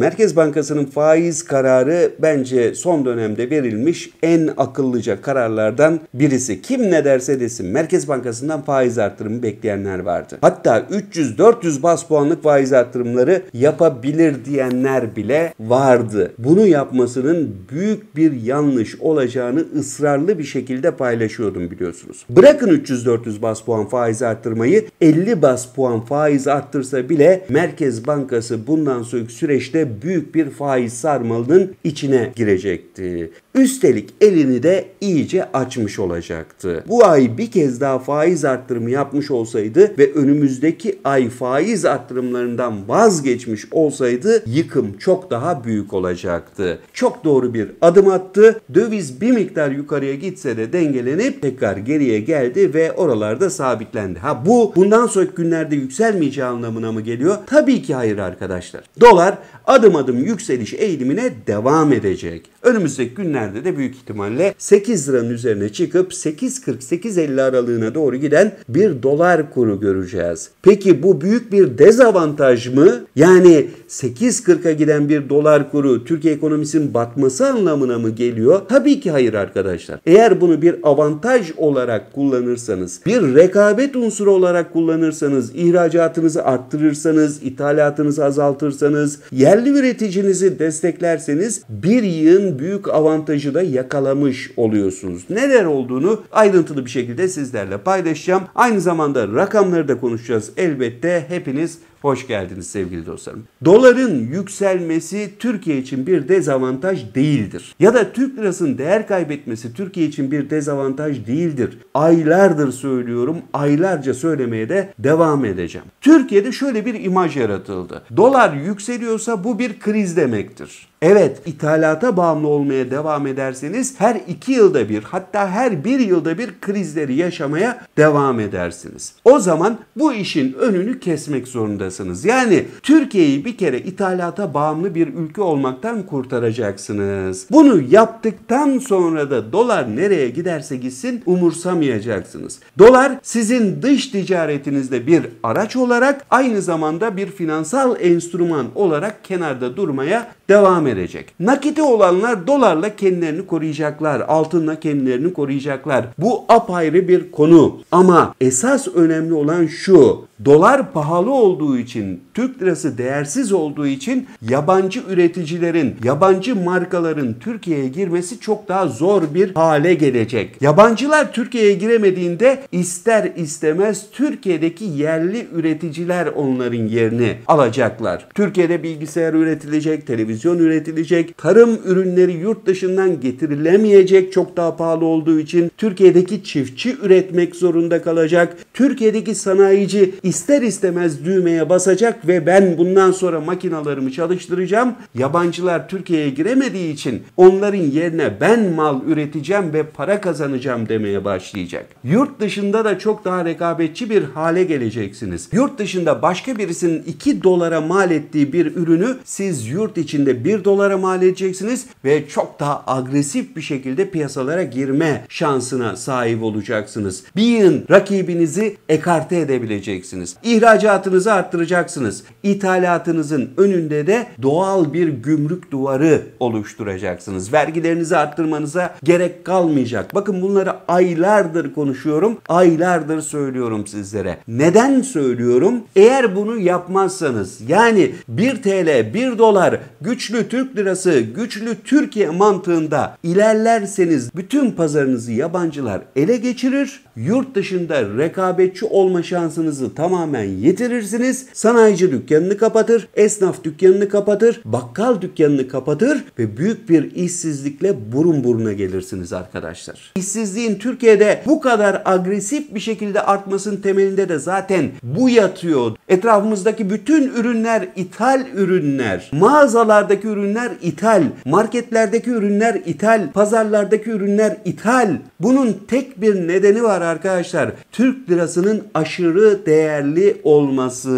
Merkez Bankası'nın faiz kararı bence son dönemde verilmiş en akıllıca kararlardan birisi. Kim ne derse desin Merkez Bankası'ndan faiz artırımı bekleyenler vardı. Hatta 300-400 bas puanlık faiz artırımları yapabilir diyenler bile vardı. Bunu yapmasının büyük bir yanlış olacağını ısrarlı bir şekilde paylaşıyordum biliyorsunuz. Bırakın 300-400 bas puan faiz artırmayı 50 bas puan faiz arttırsa bile Merkez Bankası bundan sonraki süreçte büyük bir faiz sarmalının içine girecekti. Üstelik elini de iyice açmış olacaktı. Bu ay bir kez daha faiz arttırımı yapmış olsaydı ve önümüzdeki ay faiz arttırımlarından vazgeçmiş olsaydı yıkım çok daha büyük olacaktı. Çok doğru bir adım attı. Döviz bir miktar yukarıya gitse de dengelenip tekrar geriye geldi ve oralarda sabitlendi. Ha bu bundan sonraki günlerde yükselmeyeceği anlamına mı geliyor? Tabii ki hayır arkadaşlar. Dolar adım adım yükseliş eğilimine devam edecek. Önümüzdeki günlerde de büyük ihtimalle 8 liranın üzerine çıkıp 8.48-50 aralığına doğru giden bir dolar kuru göreceğiz. Peki bu büyük bir dezavantaj mı? Yani 8.40'a giden bir dolar kuru Türkiye ekonomisinin batması anlamına mı geliyor? Tabii ki hayır arkadaşlar. Eğer bunu bir avantaj olarak kullanırsanız, bir rekabet unsuru olarak kullanırsanız, ihracatınızı arttırırsanız, ithalatınızı azaltırsanız, yerli üreticinizi desteklerseniz bir yığın büyük avantajı da yakalamış oluyorsunuz. Neler olduğunu ayrıntılı bir şekilde sizlerle paylaşacağım. Aynı zamanda rakamları da konuşacağız elbette. Hepiniz Hoş geldiniz sevgili dostlarım. Doların yükselmesi Türkiye için bir dezavantaj değildir. Ya da Türk lirasının değer kaybetmesi Türkiye için bir dezavantaj değildir. Aylardır söylüyorum, aylarca söylemeye de devam edeceğim. Türkiye'de şöyle bir imaj yaratıldı. Dolar yükseliyorsa bu bir kriz demektir. Evet ithalata bağımlı olmaya devam ederseniz her iki yılda bir hatta her bir yılda bir krizleri yaşamaya devam edersiniz. O zaman bu işin önünü kesmek zorundasınız. Yani Türkiye'yi bir kere ithalata bağımlı bir ülke olmaktan kurtaracaksınız. Bunu yaptıktan sonra da dolar nereye giderse gitsin umursamayacaksınız. Dolar sizin dış ticaretinizde bir araç olarak aynı zamanda bir finansal enstrüman olarak kenarda durmaya devam edecek verecek. Nakiti olanlar dolarla kendilerini koruyacaklar. Altınla kendilerini koruyacaklar. Bu apayrı bir konu. Ama esas önemli olan şu. Dolar pahalı olduğu için, Türk lirası değersiz olduğu için yabancı üreticilerin, yabancı markaların Türkiye'ye girmesi çok daha zor bir hale gelecek. Yabancılar Türkiye'ye giremediğinde ister istemez Türkiye'deki yerli üreticiler onların yerini alacaklar. Türkiye'de bilgisayar üretilecek, televizyon üretilecek, üretilecek. Tarım ürünleri yurt dışından getirilemeyecek çok daha pahalı olduğu için Türkiye'deki çiftçi üretmek zorunda kalacak. Türkiye'deki sanayici ister istemez düğmeye basacak ve ben bundan sonra makinalarımı çalıştıracağım. Yabancılar Türkiye'ye giremediği için onların yerine ben mal üreteceğim ve para kazanacağım demeye başlayacak. Yurt dışında da çok daha rekabetçi bir hale geleceksiniz. Yurt dışında başka birisinin 2 dolara mal ettiği bir ürünü siz yurt içinde 1 dolara dolara mal edeceksiniz ve çok daha agresif bir şekilde piyasalara girme şansına sahip olacaksınız. Bin rakibinizi ekarte edebileceksiniz. İhracatınızı arttıracaksınız. İthalatınızın önünde de doğal bir gümrük duvarı oluşturacaksınız. Vergilerinizi arttırmanıza gerek kalmayacak. Bakın bunları aylardır konuşuyorum. Aylardır söylüyorum sizlere. Neden söylüyorum? Eğer bunu yapmazsanız yani 1 TL, 1 dolar güçlü Türk Türk lirası güçlü Türkiye mantığında ilerlerseniz bütün pazarınızı yabancılar ele geçirir yurt dışında rekabetçi olma şansınızı tamamen yitirirsiniz. Sanayici dükkanını kapatır, esnaf dükkanını kapatır, bakkal dükkanını kapatır ve büyük bir işsizlikle burun buruna gelirsiniz arkadaşlar. İşsizliğin Türkiye'de bu kadar agresif bir şekilde artmasının temelinde de zaten bu yatıyor. Etrafımızdaki bütün ürünler ithal ürünler. Mağazalardaki ürünler ithal, marketlerdeki ürünler ithal, pazarlardaki ürünler ithal. Bunun tek bir nedeni var var arkadaşlar. Türk lirasının aşırı değerli olması.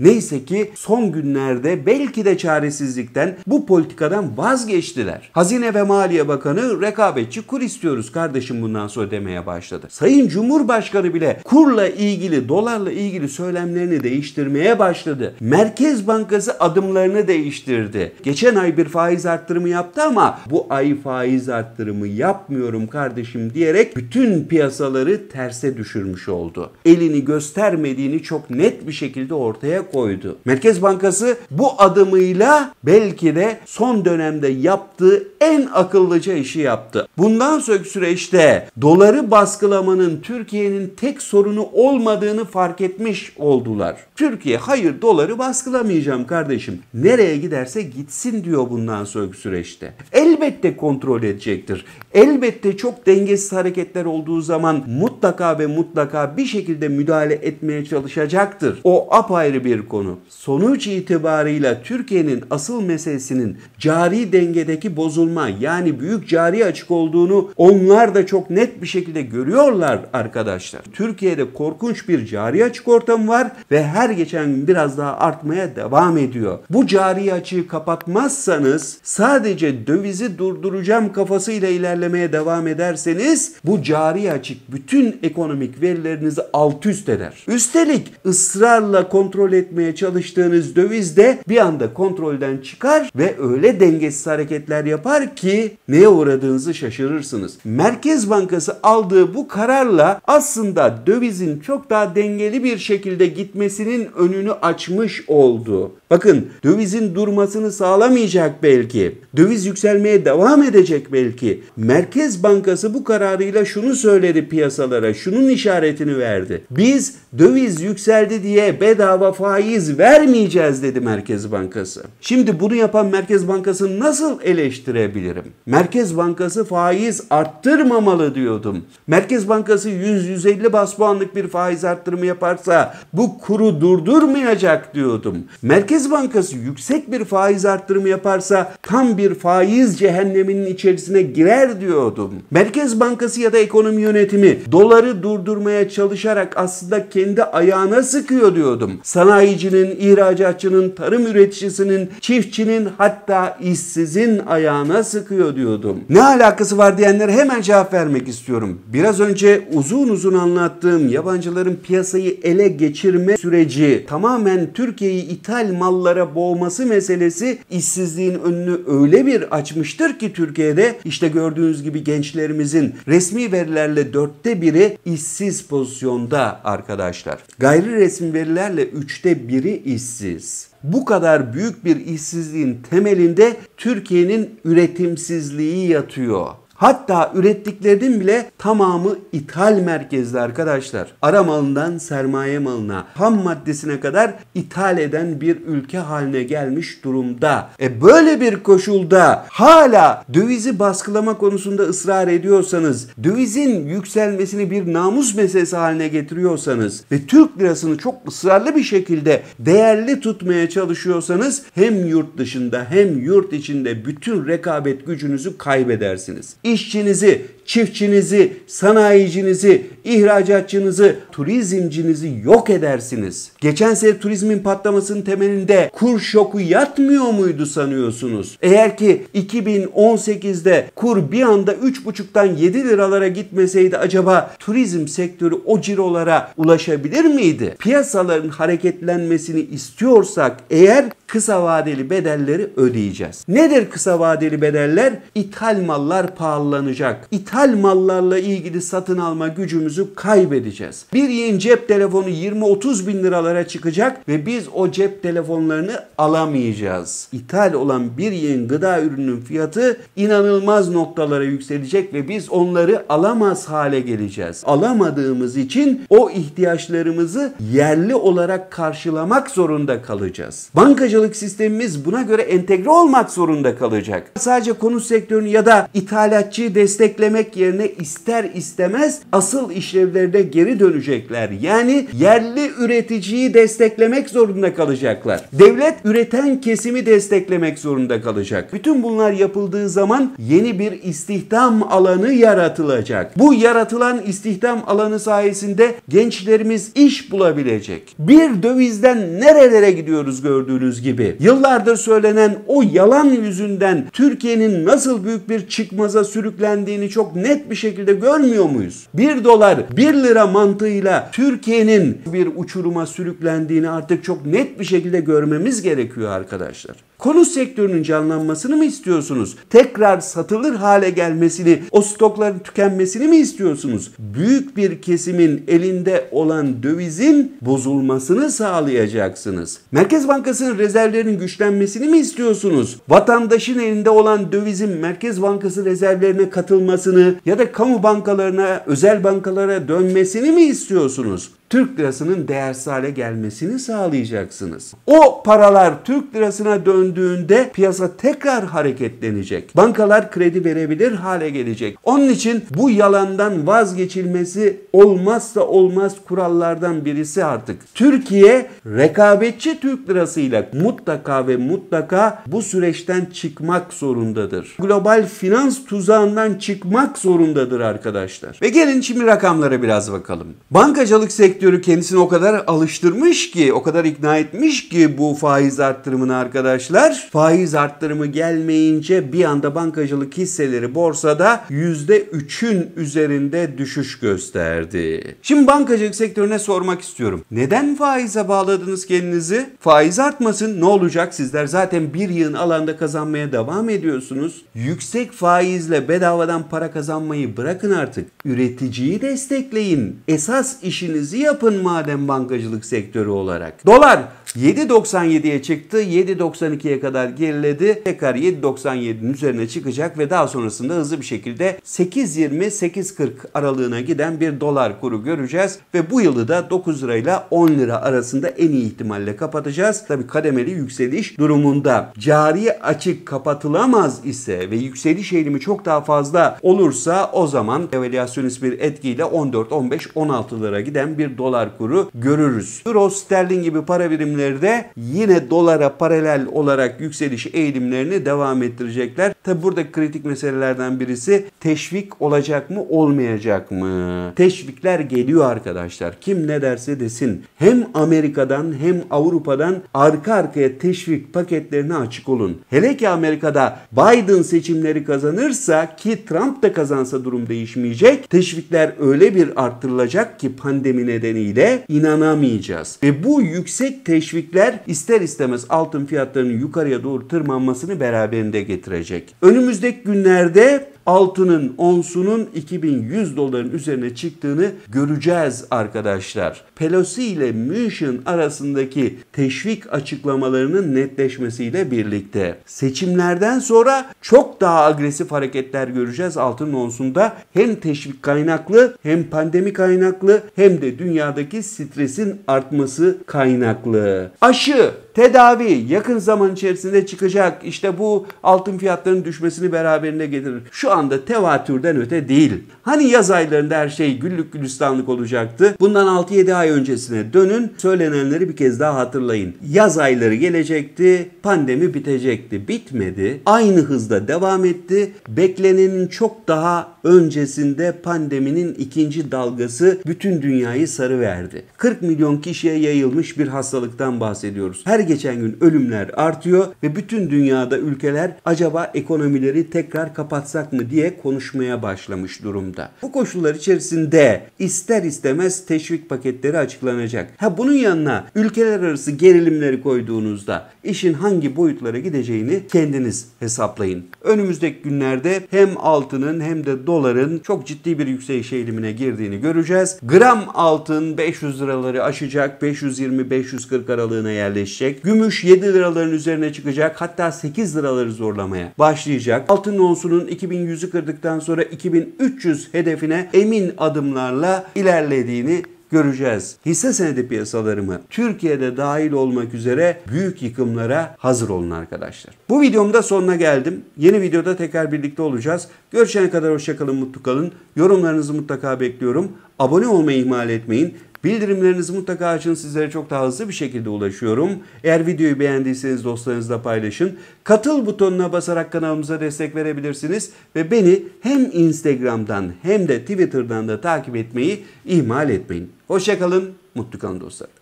Neyse ki son günlerde belki de çaresizlikten bu politikadan vazgeçtiler. Hazine ve Maliye Bakanı rekabetçi kur istiyoruz kardeşim bundan sonra demeye başladı. Sayın Cumhurbaşkanı bile kurla ilgili, dolarla ilgili söylemlerini değiştirmeye başladı. Merkez Bankası adımlarını değiştirdi. Geçen ay bir faiz arttırımı yaptı ama bu ay faiz arttırımı yapmıyorum kardeşim diyerek bütün piyasaları kuralları terse düşürmüş oldu. Elini göstermediğini çok net bir şekilde ortaya koydu. Merkez Bankası bu adımıyla belki de son dönemde yaptığı en akıllıca işi yaptı. Bundan sonraki süreçte doları baskılamanın Türkiye'nin tek sorunu olmadığını fark etmiş oldular. Türkiye hayır doları baskılamayacağım kardeşim. Nereye giderse gitsin diyor bundan sonraki süreçte. Elbette kontrol edecektir. Elbette çok dengesiz hareketler olduğu zaman mutlaka ve mutlaka bir şekilde müdahale etmeye çalışacaktır. O apayrı bir konu. Sonuç itibarıyla Türkiye'nin asıl meselesinin cari dengedeki bozulma yani büyük cari açık olduğunu onlar da çok net bir şekilde görüyorlar arkadaşlar. Türkiye'de korkunç bir cari açık ortamı var ve her geçen gün biraz daha artmaya devam ediyor. Bu cari açığı kapatmazsanız sadece dövizi durduracağım kafasıyla ilerlemeye devam ederseniz bu cari açık bütün bütün ekonomik verilerinizi alt üst eder. Üstelik ısrarla kontrol etmeye çalıştığınız döviz de bir anda kontrolden çıkar ve öyle dengesiz hareketler yapar ki neye uğradığınızı şaşırırsınız. Merkez Bankası aldığı bu kararla aslında dövizin çok daha dengeli bir şekilde gitmesinin önünü açmış oldu. Bakın dövizin durmasını sağlamayacak belki. Döviz yükselmeye devam edecek belki. Merkez Bankası bu kararıyla şunu söyledi piyasa piyasalara şunun işaretini verdi. Biz döviz yükseldi diye bedava faiz vermeyeceğiz dedi Merkez Bankası. Şimdi bunu yapan Merkez Bankası'nı nasıl eleştirebilirim? Merkez Bankası faiz arttırmamalı diyordum. Merkez Bankası 100-150 bas puanlık bir faiz arttırımı yaparsa bu kuru durdurmayacak diyordum. Merkez Bankası yüksek bir faiz arttırımı yaparsa tam bir faiz cehenneminin içerisine girer diyordum. Merkez Bankası ya da ekonomi yönetimi doları durdurmaya çalışarak aslında kendi ayağına sıkıyor diyordum. Sanayicinin, ihracatçının, tarım üreticisinin, çiftçinin hatta işsizin ayağına sıkıyor diyordum. Ne alakası var diyenlere hemen cevap vermek istiyorum. Biraz önce uzun uzun anlattığım yabancıların piyasayı ele geçirme süreci tamamen Türkiye'yi ithal mallara boğması meselesi işsizliğin önünü öyle bir açmıştır ki Türkiye'de işte gördüğünüz gibi gençlerimizin resmi verilerle dörtte biri işsiz pozisyonda arkadaşlar. Gayri resmi verilerle üçte biri işsiz. Bu kadar büyük bir işsizliğin temelinde Türkiye'nin üretimsizliği yatıyor. Hatta ürettiklerinin bile tamamı ithal merkezli arkadaşlar. Ara malından sermaye malına, ham maddesine kadar ithal eden bir ülke haline gelmiş durumda. E böyle bir koşulda hala dövizi baskılama konusunda ısrar ediyorsanız, dövizin yükselmesini bir namus meselesi haline getiriyorsanız ve Türk lirasını çok ısrarlı bir şekilde değerli tutmaya çalışıyorsanız hem yurt dışında hem yurt içinde bütün rekabet gücünüzü kaybedersiniz işçinizi çiftçinizi, sanayicinizi, ihracatçınızı, turizmcinizi yok edersiniz. Geçen sene turizmin patlamasının temelinde kur şoku yatmıyor muydu sanıyorsunuz? Eğer ki 2018'de kur bir anda 3,5'tan 7 liralara gitmeseydi acaba turizm sektörü o cirolara ulaşabilir miydi? Piyasaların hareketlenmesini istiyorsak eğer kısa vadeli bedelleri ödeyeceğiz. Nedir kısa vadeli bedeller? İthal mallar pahalanacak. İthal ithal mallarla ilgili satın alma gücümüzü kaybedeceğiz. Bir yeni cep telefonu 20-30 bin liralara çıkacak ve biz o cep telefonlarını alamayacağız. İthal olan bir yeni gıda ürününün fiyatı inanılmaz noktalara yükselecek ve biz onları alamaz hale geleceğiz. Alamadığımız için o ihtiyaçlarımızı yerli olarak karşılamak zorunda kalacağız. Bankacılık sistemimiz buna göre entegre olmak zorunda kalacak. Sadece konut sektörünü ya da ithalatçı destekleme etmek yerine ister istemez asıl işlevlerine geri dönecekler. Yani yerli üreticiyi desteklemek zorunda kalacaklar. Devlet üreten kesimi desteklemek zorunda kalacak. Bütün bunlar yapıldığı zaman yeni bir istihdam alanı yaratılacak. Bu yaratılan istihdam alanı sayesinde gençlerimiz iş bulabilecek. Bir dövizden nerelere gidiyoruz gördüğünüz gibi. Yıllardır söylenen o yalan yüzünden Türkiye'nin nasıl büyük bir çıkmaza sürüklendiğini çok çok net bir şekilde görmüyor muyuz? 1 dolar 1 lira mantığıyla Türkiye'nin bir uçuruma sürüklendiğini artık çok net bir şekilde görmemiz gerekiyor arkadaşlar. Konut sektörünün canlanmasını mı istiyorsunuz? Tekrar satılır hale gelmesini, o stokların tükenmesini mi istiyorsunuz? Büyük bir kesimin elinde olan dövizin bozulmasını sağlayacaksınız. Merkez Bankası'nın rezervlerinin güçlenmesini mi istiyorsunuz? Vatandaşın elinde olan dövizin Merkez Bankası rezervlerine katılmasını ya da kamu bankalarına, özel bankalara dönmesini mi istiyorsunuz? Türk lirasının değersiz hale gelmesini sağlayacaksınız. O paralar Türk lirasına döndüğünde piyasa tekrar hareketlenecek. Bankalar kredi verebilir hale gelecek. Onun için bu yalandan vazgeçilmesi olmazsa olmaz kurallardan birisi artık. Türkiye rekabetçi Türk lirasıyla mutlaka ve mutlaka bu süreçten çıkmak zorundadır. Global finans tuzağından çıkmak zorundadır arkadaşlar. Ve gelin şimdi rakamlara biraz bakalım. Bankacılık sektörü sektörü kendisini o kadar alıştırmış ki, o kadar ikna etmiş ki bu faiz arttırımını arkadaşlar. Faiz arttırımı gelmeyince bir anda bankacılık hisseleri borsada %3'ün üzerinde düşüş gösterdi. Şimdi bankacılık sektörüne sormak istiyorum. Neden faize bağladınız kendinizi? Faiz artmasın ne olacak? Sizler zaten bir yığın alanda kazanmaya devam ediyorsunuz. Yüksek faizle bedavadan para kazanmayı bırakın artık. Üreticiyi destekleyin. Esas işinizi yapın yapın madem bankacılık sektörü olarak. Dolar 7.97'ye çıktı. 7.92'ye kadar geriledi. Tekrar 7.97'nin üzerine çıkacak ve daha sonrasında hızlı bir şekilde 8.20-8.40 aralığına giden bir dolar kuru göreceğiz. Ve bu yılı da 9 lirayla 10 lira arasında en iyi ihtimalle kapatacağız. Tabi kademeli yükseliş durumunda cari açık kapatılamaz ise ve yükseliş eğilimi çok daha fazla olursa o zaman evalüasyonist bir etkiyle 14, 15, 16 lira giden bir dolar kuru görürüz. Euro, sterlin gibi para birimleri ülkelerde yine dolara paralel olarak yükseliş eğilimlerini devam ettirecekler. Tabi burada kritik meselelerden birisi teşvik olacak mı olmayacak mı? Teşvikler geliyor arkadaşlar. Kim ne derse desin. Hem Amerika'dan hem Avrupa'dan arka arkaya teşvik paketlerine açık olun. Hele ki Amerika'da Biden seçimleri kazanırsa ki Trump da kazansa durum değişmeyecek. Teşvikler öyle bir arttırılacak ki pandemi nedeniyle inanamayacağız. Ve bu yüksek teşvik teşvikler ister istemez altın fiyatlarının yukarıya doğru tırmanmasını beraberinde getirecek. Önümüzdeki günlerde altının onsunun 2100 doların üzerine çıktığını göreceğiz arkadaşlar. Pelosi ile Mnuchin arasındaki teşvik açıklamalarının netleşmesiyle birlikte. Seçimlerden sonra çok daha agresif hareketler göreceğiz altının onsunda. Hem teşvik kaynaklı hem pandemi kaynaklı hem de dünyadaki stresin artması kaynaklı. Aşı tedavi yakın zaman içerisinde çıkacak. İşte bu altın fiyatlarının düşmesini beraberinde getirir. Şu an anda tevatürden öte değil. Hani yaz aylarında her şey güllük gülistanlık olacaktı. Bundan 6-7 ay öncesine dönün. Söylenenleri bir kez daha hatırlayın. Yaz ayları gelecekti. Pandemi bitecekti. Bitmedi. Aynı hızda devam etti. Beklenenin çok daha öncesinde pandeminin ikinci dalgası bütün dünyayı sarıverdi. 40 milyon kişiye yayılmış bir hastalıktan bahsediyoruz. Her geçen gün ölümler artıyor ve bütün dünyada ülkeler acaba ekonomileri tekrar kapatsak mı diye konuşmaya başlamış durumda. Bu koşullar içerisinde ister istemez teşvik paketleri açıklanacak. Ha bunun yanına ülkeler arası gerilimleri koyduğunuzda işin hangi boyutlara gideceğini kendiniz hesaplayın. Önümüzdeki günlerde hem altının hem de doların çok ciddi bir yükseliş eğilimine girdiğini göreceğiz. Gram altın 500 liraları aşacak, 520-540 aralığına yerleşecek. Gümüş 7 liraların üzerine çıkacak, hatta 8 liraları zorlamaya başlayacak. Altın onsunun 2100 yüzü kırdıktan sonra 2300 hedefine emin adımlarla ilerlediğini göreceğiz. Hisse senedi piyasalarımı, mı Türkiye'de dahil olmak üzere büyük yıkımlara hazır olun arkadaşlar. Bu videomda sonuna geldim. Yeni videoda tekrar birlikte olacağız. Görüşene kadar hoşçakalın, mutlu kalın. Yorumlarınızı mutlaka bekliyorum. Abone olmayı ihmal etmeyin. Bildirimlerinizi mutlaka açın. Sizlere çok daha hızlı bir şekilde ulaşıyorum. Eğer videoyu beğendiyseniz dostlarınızla paylaşın. Katıl butonuna basarak kanalımıza destek verebilirsiniz. Ve beni hem Instagram'dan hem de Twitter'dan da takip etmeyi ihmal etmeyin. Hoşçakalın, mutlu kalın dostlar.